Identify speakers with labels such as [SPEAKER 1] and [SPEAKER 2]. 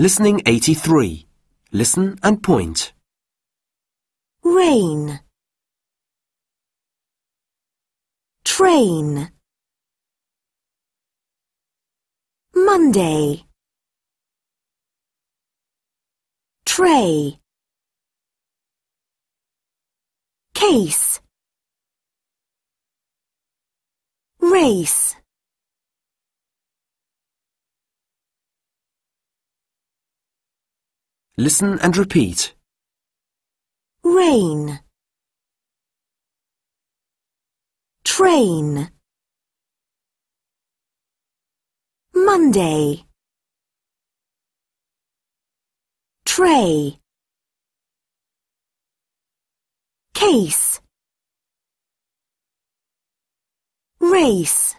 [SPEAKER 1] Listening 83. Listen and point.
[SPEAKER 2] Rain. Train.
[SPEAKER 3] Monday. Tray. Case. Race.
[SPEAKER 4] Listen and repeat.
[SPEAKER 2] Rain Train
[SPEAKER 3] Monday Tray Case Race